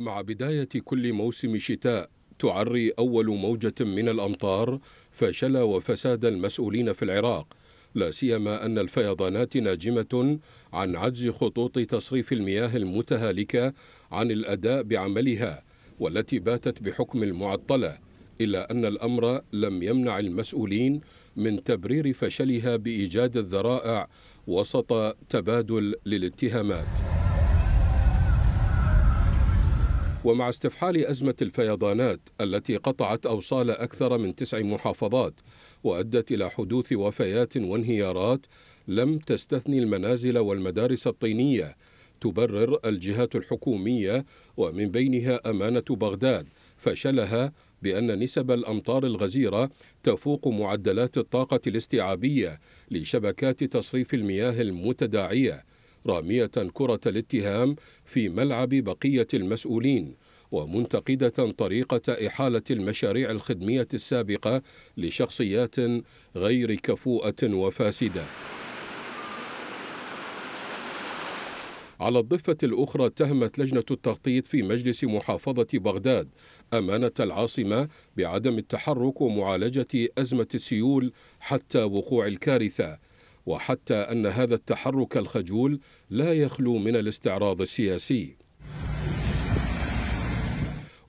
مع بداية كل موسم شتاء تعري أول موجة من الأمطار فشل وفساد المسؤولين في العراق لا سيما أن الفيضانات ناجمة عن عجز خطوط تصريف المياه المتهالكة عن الأداء بعملها والتي باتت بحكم المعطلة إلا أن الأمر لم يمنع المسؤولين من تبرير فشلها بإيجاد الذرائع وسط تبادل للاتهامات ومع استفحال أزمة الفيضانات التي قطعت أوصال أكثر من تسع محافظات وأدت إلى حدوث وفيات وانهيارات لم تستثني المنازل والمدارس الطينية تبرر الجهات الحكومية ومن بينها أمانة بغداد فشلها بأن نسب الأمطار الغزيرة تفوق معدلات الطاقة الاستيعابية لشبكات تصريف المياه المتداعية رامية كرة الاتهام في ملعب بقية المسؤولين ومنتقدة طريقة إحالة المشاريع الخدمية السابقة لشخصيات غير كفوءة وفاسدة. على الضفة الأخرى اتهمت لجنة التخطيط في مجلس محافظة بغداد أمانة العاصمة بعدم التحرك ومعالجة أزمة السيول حتى وقوع الكارثة وحتى أن هذا التحرك الخجول لا يخلو من الاستعراض السياسي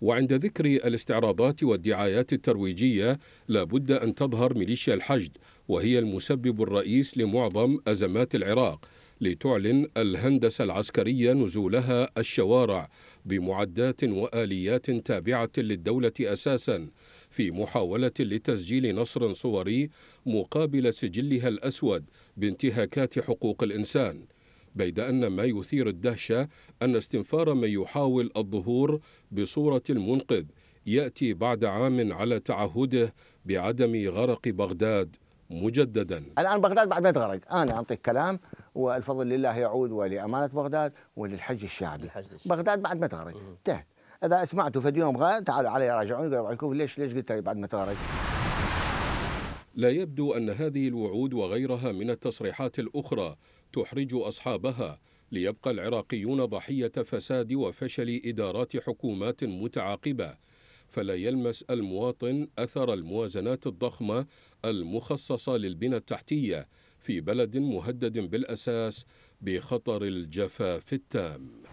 وعند ذكر الاستعراضات والدعايات الترويجية لابد أن تظهر ميليشيا الحشد وهي المسبب الرئيس لمعظم أزمات العراق لتعلن الهندسة العسكرية نزولها الشوارع بمعدات وآليات تابعة للدولة أساسا في محاولة لتسجيل نصر صوري مقابل سجلها الأسود بانتهاكات حقوق الإنسان بيد أن ما يثير الدهشة أن استنفار من يحاول الظهور بصورة المنقذ يأتي بعد عام على تعهده بعدم غرق بغداد مجددا الآن بغداد بعد ما تغرق أنا أعطيك كلام والفضل لله يعود ولامانه بغداد وللحج الشعبي, بغداد بعد ما تغرق انتهت اذا سمعتوا فد يوم غاد تعالوا علي راجعوني قالوا عليكم ليش ليش قلت بعد ما تغرق لا يبدو ان هذه الوعود وغيرها من التصريحات الاخرى تحرج اصحابها ليبقى العراقيون ضحيه فساد وفشل ادارات حكومات متعاقبه فلا يلمس المواطن اثر الموازنات الضخمه المخصصه للبنى التحتيه في بلد مهدد بالأساس بخطر الجفاف التام